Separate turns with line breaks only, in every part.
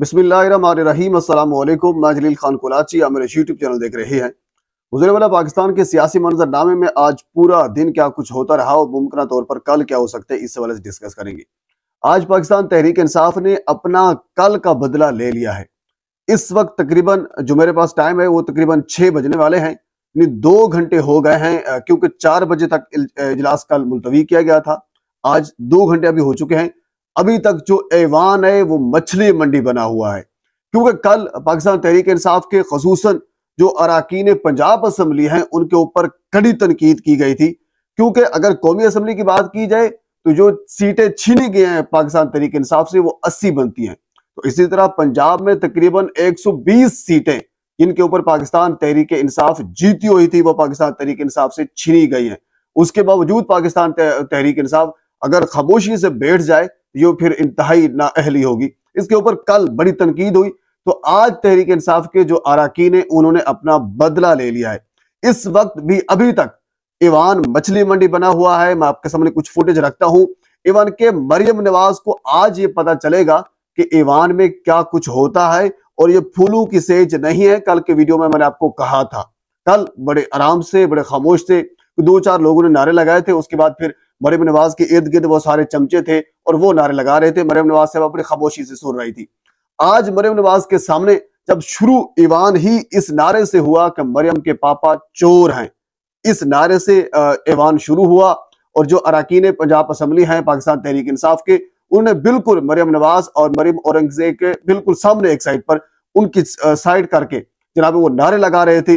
बिसमीम अल्लाम मैं जलील खान कोलाची आप मेरे यूट्यूब चैनल देख रहे हैं गुजरे वाला पाकिस्तान के सियासी मंजरनामे में आज पूरा दिन क्या कुछ होता रहा और मुमकिन तौर पर कल क्या हो सकते हैं इस हवाले से डिस्कस करेंगे आज पाकिस्तान तहरीक इंसाफ ने अपना कल का बदला ले लिया है इस वक्त तकरीबन जो मेरे पास टाइम है वो तकरीबन छः बजने वाले हैं यानी दो घंटे हो गए हैं क्योंकि चार बजे तक इजलास कल मुलतवी किया गया था आज दो घंटे अभी हो चुके हैं अभी तक जो ऐवान है वो मछली मंडी बना हुआ है क्योंकि कल पाकिस्तान तहरीक इंसाफ के खसूस जो अरकान पंजाब असम्बली हैं उनके ऊपर कड़ी तनकीद की गई थी क्योंकि अगर कौमी असम्बली की बात की जाए तो जो सीटें छीनी गई हैं पाकिस्तान तहरीक इंसाफ से वो अस्सी बनती हैं तो इसी तरह पंजाब में तकरीबन एक सौ बीस सीटें जिनके ऊपर पाकिस्तान तहरीक इंसाफ जीती हुई थी वो पाकिस्तान तहरीक इंसाफ से छीनी गई हैं उसके बावजूद पाकिस्तान तहरीक इंसाफ अगर खामोशी से बैठ जाए ये फिर इंतहाई ना अहली होगी इसके ऊपर कल बड़ी तनकीद हुई तो आज तहरीक इंसाफ के जो अरकान है उन्होंने अपना बदला ले लिया है इस वक्त भी अभी तक ईवान मछली मंडी बना हुआ है मैं आपके सामने कुछ फुटेज रखता हूं ईवान के मरियम नवाज को आज ये पता चलेगा कि ईवान में क्या कुछ होता है और ये फूलों की सेज नहीं है कल के वीडियो में मैंने आपको कहा था कल बड़े आराम से बड़े खामोश थे दो चार लोगों ने नारे लगाए थे उसके बाद फिर मरियम नवाज के इर्द गिर्द वो सारे चमचे थे और वो नारे लगा रहे थे मरियम नवाज साहब अपनी खामोशी से सुन रही थी आज मरियम नवाज के सामने जब शुरू ईवान ही इस नारे से हुआ कि मरियम के पापा चोर हैं इस नारे से ईवान शुरू हुआ और जो अरकान पंजाब असम्बली हैं पाकिस्तान तहरीक इंसाफ के उन्होंने बिल्कुल मरियम नवाज और मरियम औरंगजेब के बिल्कुल सामने एक साइड पर उनकी साइड करके जनाब वो नारे लगा रहे थे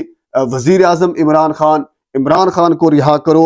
वजीर आजम इमरान खान इमरान खान को रिहा करो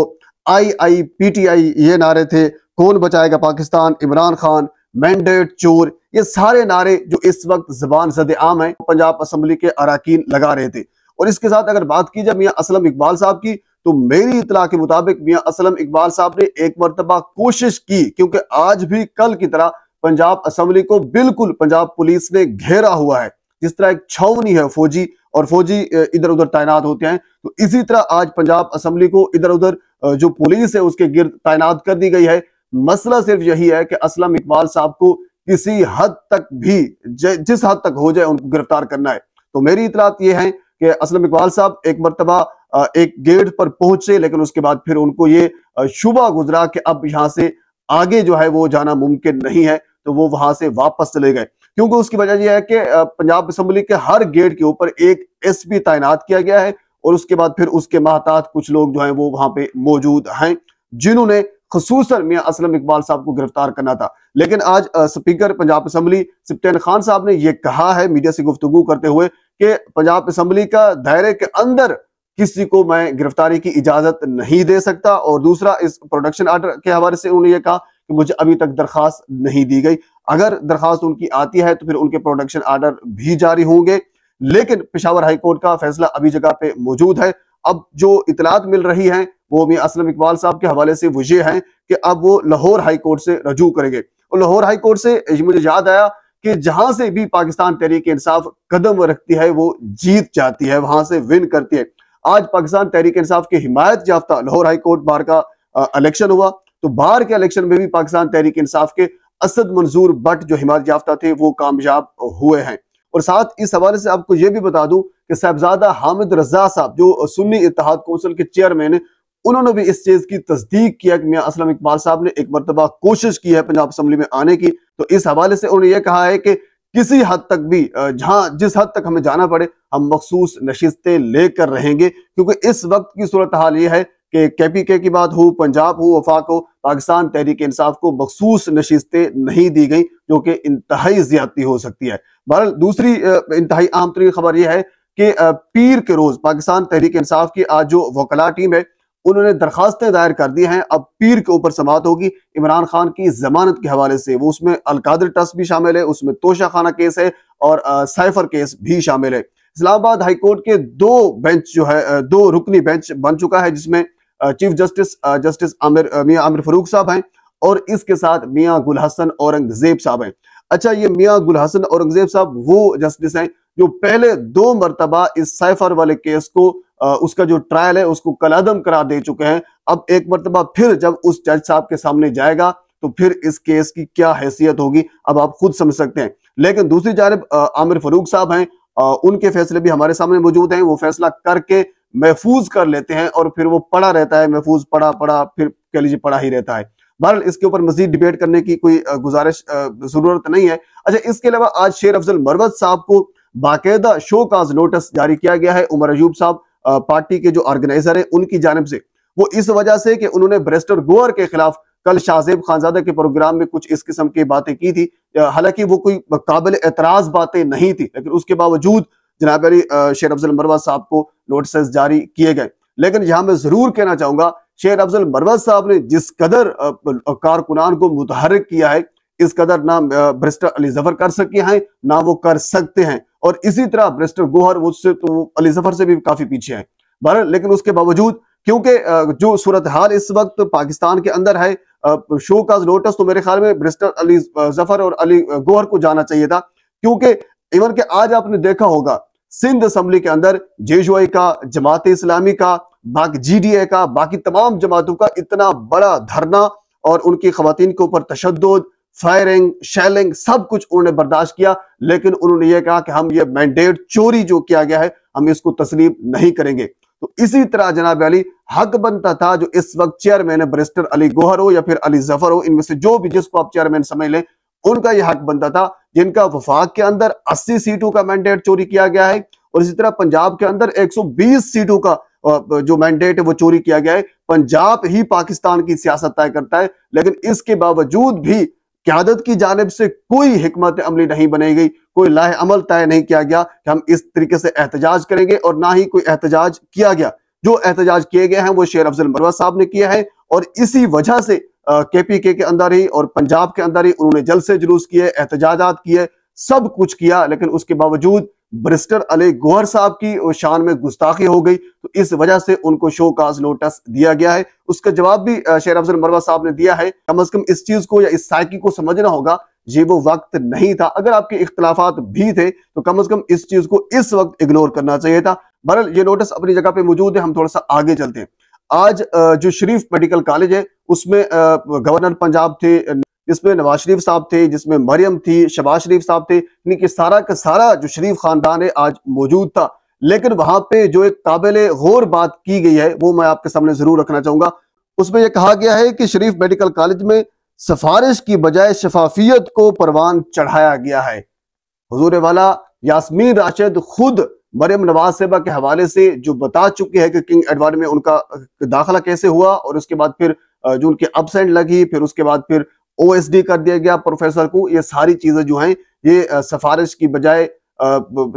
आई आई पी टी आई ये नारे थे कौन बचाएगा पाकिस्तान इमरान खान मैंडेट चोर ये सारे नारे जो इस वक्त जबान जद आम है पंजाब असम्बली के अरकान लगा रहे थे और इसके साथ अगर बात की जाए मियाँ असलम इकबाल साहब की तो मेरी इतला के मुताबिक मियाँ असलम इकबाल साहब ने एक मरतबा कोशिश की क्योंकि आज भी कल की तरह पंजाब असम्बली को बिल्कुल पंजाब पुलिस ने घेरा हुआ है जिस तरह एक छावनी है फौजी और फौजी इधर उधर तैनात होते हैं तो इसी तरह आज पंजाब असम्बली को इधर उधर जो पुलिस है उसके गिर तैनात कर दी गई है मसला सिर्फ यही है कि असलम इकबाल साहब को किसी हद तक भी जिस हद तक हो जाए उनको गिरफ्तार करना है तो मेरी इतलात ये है कि असलम इकबाल साहब एक मरतबा एक गेट पर पहुंचे लेकिन उसके बाद फिर उनको ये शुबा गुजरा कि अब यहाँ से आगे जो है वो जाना मुमकिन नहीं है तो वो वहां से वापस चले गए क्योंकि उसकी वजह यह है कि पंजाब असम्बली के हर गेट के ऊपर एक एसपी तैनात किया गया है और उसके बाद फिर उसके महतात कुछ लोग जो है वो वहां पे मौजूद हैं जिन्होंने खसूस मियाँ असलम इकबाल साहब को गिरफ्तार करना था लेकिन आज स्पीकर पंजाब असम्बली सिप्टन खान साहब ने यह कहा है मीडिया से गुफ्तु करते हुए कि पंजाब असम्बली का दायरे के अंदर किसी को मैं गिरफ्तारी की इजाजत नहीं दे सकता और दूसरा इस प्रोडक्शन आर्डर के हवाले से उन्होंने ये कहा कि मुझे अभी तक दरखास्त नहीं दी गई अगर दरखास्त उनकी आती है तो फिर उनके प्रोडक्शन आर्डर भी जारी होंगे लेकिन पिशावर हाईकोर्ट का फैसला अभी जगह पे मौजूद है अब जो इतलात मिल रही है वो मियाँ असलम इकबाल साहब के हवाले से वजह है कि अब वो लाहौर हाईकोर्ट से रजू करेंगे और लाहौर हाईकोर्ट से मुझे याद आया कि जहां से भी पाकिस्तान तहरीक इंसाफ कदम रखती है वो जीत जाती है वहां से विन करती है आज पाकिस्तान तहरीक इंसाफ की हिमायत याफ्ता लाहौर हाईकोर्ट बार का इलेक्शन हुआ तो बार के इलेक्शन में भी पाकिस्तान तहरीक इंसाफ के असद मंजूर बट जो हिमायत याफ्ता थे वो कामयाब हुए हैं और साथ इस हवाले से आपको यह भी बता दूं कि साहबजादा हामिद रजा साहब जो सुन्नी इतिहाद कौंसिल के चेयरमैन है उन्होंने भी इस चीज की तस्दीक किया कि मियाँ असलम इकबाल साहब ने एक मरतबा कोशिश की है पंजाब असम्बली में आने की तो इस हवाले से उन्होंने यह कहा है कि किसी हद तक भी जहां जिस हद तक हमें जाना पड़े हम मखसूस नशिस्तें लेकर रहेंगे क्योंकि इस वक्त की सूरत हाल यह है कि के पी के की बात हो पंजाब हो वफाक हो पाकिस्तान तहरीक इंसाफ को मखसूस नशिस्तें नहीं दी गई जो कि इंतहाई ज्यादती हो सकती है बहरल दूसरी इंतहाई आम तरीन खबर यह है कि पीर के रोज पाकिस्तान तहरीक इंसाफ की आज जो वकला टीम है उन्होंने दरखास्तें दायर कर दी हैं अब पीर के ऊपर समात होगी इमरान खान की जमानत के हवाले से वो उसमें अलकादर ट्रस्ट भी शामिल है उसमें तोशा खाना केस है और साइफर केस भी शामिल है इस्लामाबाद हाईकोर्ट के दो बेंच जो है दो रुकनी बेंच बन चुका है जिसमें चीफ जस्टिस जस्टिस आमिर मियाँ आमिर फरूक साहब हैं और इसके साथ मियाँ गुल हसन औरंगजेब साहब हैं अच्छा ये मियाँ गुल हसन औरंगजेब साहब वो जस्टिस हैं जो पहले दो मरतबा इस साइफर वाले केस को आ, उसका जो ट्रायल है उसको कलादम करा दे चुके हैं अब एक मरतबा फिर जब उस जज साहब के सामने जाएगा तो फिर इस केस की क्या हैसियत होगी अब आप खुद समझ सकते हैं लेकिन दूसरी जानब आमिर फरूक साहब हैं आ, उनके फैसले भी हमारे सामने मौजूद हैं वो फैसला करके महफूज कर लेते हैं और फिर वो पड़ा रहता है महफूज पड़ा पड़ा फिर कह लीजिए पड़ा ही रहता है बहरहाल इसके ऊपर मजीद डिबेट करने की कोई गुजारिश जरूरत नहीं है अच्छा इसके अलावा आज शेर अफजल मरवत साहब को बाकायदा शो काज नोटिस जारी किया गया है उमर अयूब साहब पार्टी के जो ऑर्गेनाइजर हैं उनकी जानब से वो इस वजह से कि उन्होंने ब्रेस्टर गोअर के खिलाफ कल शाहजेब खानजादा के प्रोग्राम में कुछ इस किस्म की बातें की थी हालांकि वो कोई काबिल एतराज बातें नहीं थी लेकिन उसके बावजूद जनाब अली शेर अफजल मरवा साहब को नोटिस जारी किए गए लेकिन यहाँ मैं जरूर कहना चाहूंगा शेर अफजल मरवा साहब ने जिस कदर कारकुनान को मुतहरक किया है इस कदर ना ब्रिस्टर अली जफर कर सके हैं ना वो कर सकते हैं और इसी तरह ब्रिस्टर गोहर उससे तो अली जफर से भी काफी पीछे है बहर लेकिन उसके बावजूद क्योंकि जो सूरत हाल इस वक्त पाकिस्तान के अंदर है शो का नोटिस तो मेरे ख्याल में ब्रिस्टर अली जफर और अली गोहर को जाना चाहिए था क्योंकि इवन के आज आपने देखा होगा सिंध असम्बली के अंदर जेजुआई का जमात इस्लामी का बाकी जीडीए का बाकी तमाम जमातों का इतना बड़ा धरना और उनकी खातन के ऊपर तशद फायरिंग शेलिंग सब कुछ उन्होंने बर्दाश्त किया लेकिन उन्होंने ये कहा कि हम ये मैंडेट चोरी जो किया गया है हम इसको तस्लीम नहीं करेंगे तो इसी तरह जनाब अली हक बनता था जो इस वक्त चेयरमैन है बरिस्टर अली गोहर हो या फिर अली जफर हो इनमें से जो भी जिसको आप चेयरमैन समझ लें उनका यह हक बनता था जिनका वफाक के अंदर 80 सीटों का मैंडेट चोरी किया गया है और इसी तरह पंजाब के अंदर 120 सीटों का जो मैंडेट है वो चोरी किया गया है पंजाब ही पाकिस्तान की सियासत तय करता है लेकिन इसके बावजूद भी क्यादत की जानब से कोई हमत अमली नहीं बनाई गई कोई लाह अमल तय नहीं किया गया कि हम इस तरीके से एहतजाज करेंगे और ना ही कोई एहतजाज किया गया जो एहतजाज किए गए हैं वो शेर अफजल मरवा साहब ने किया है और इसी वजह से केपीके के अंदर ही और पंजाब के अंदर ही उन्होंने से जुलूस किए एहतजाजात किए सब कुछ किया लेकिन उसके बावजूद ब्रिस्टर अली गोहर साहब की शान में गुस्ताखी हो गई तो इस वजह से उनको शो काज नोटिस दिया गया है उसका जवाब भी शेर अफजल मरवा साहब ने दिया है कम अज कम इस चीज को या इस साइकी को समझना होगा ये वो वक्त नहीं था अगर आपके इख्तलाफात भी थे तो कम अज कम इस चीज को इस वक्त इग्नोर करना चाहिए था बहरल ये नोटिस अपनी जगह पे मौजूद है हम थोड़ा सा आगे चलते हैं आज जो शरीफ मेडिकल कॉलेज है उसमें गवर्नर पंजाब थे जिसमें नवाज शरीफ साहब थे जिसमें मरियम थी शबाज शरीफ साहब थे यानी कि सारा का सारा जो शरीफ खानदान है आज मौजूद था लेकिन वहां पे जो एक काबिल गौर बात की गई है वो मैं आपके सामने जरूर रखना चाहूंगा उसमें यह कहा गया है कि शरीफ मेडिकल कॉलेज में सिफारिश की बजाय शफाफियत को परवान चढ़ाया गया है हजूर वाला यासमीन राशिद खुद मरियम नवाज सेबा के हवाले से जो बता चुकी है कि किंग एडवर्ड में उनका दाखिला कैसे हुआ और उसके बाद फिर जो उनके अपसेंट लगी फिर उसके बाद फिर ओएसडी कर दिया गया प्रोफेसर को ये सारी चीजें जो हैं ये सिफारिश की बजाय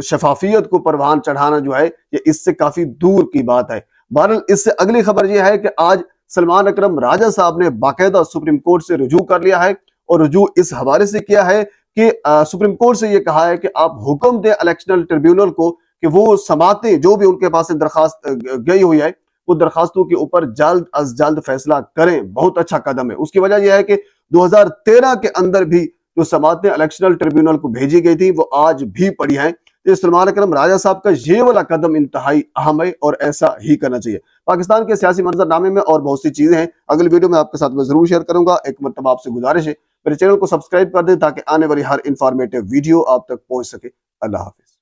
शफाफियत को परवान चढ़ाना जो है ये इससे काफी दूर की बात है बहरल इससे अगली खबर यह है कि आज सलमान अकरम राजा साहब ने बाकायदा सुप्रीम कोर्ट से रुझू कर लिया है और रुझू इस हवाले से किया है कि सुप्रीम कोर्ट से ये कहा है कि आप हुक्म दें इलेक्शनल ट्रिब्यूनल को कि वो समातें जो भी उनके पास से दरखास्त गई हुई है वो दरखास्तों के ऊपर जल्द अज जल्द फैसला करें बहुत अच्छा कदम है उसकी वजह यह है कि 2013 के अंदर भी जो समातें इलेक्शनल ट्रिब्यूनल को भेजी गई थी वो आज भी पड़ी हैं तो सलमान अक्रम राजा साहब का ये वाला कदम इंतहाई अहम है और ऐसा ही करना चाहिए पाकिस्तान के सियासी मंजरनामे में और बहुत सी चीजें हैं अगली वीडियो में आपके साथ मैं जरूर शेयर करूंगा एक मतलब आपसे गुजारिश है मेरे चैनल को सब्सक्राइब कर दें ताकि आने वाली हर इंफॉर्मेटिव वीडियो आप तक पहुंच सके अल्लाह हाफिज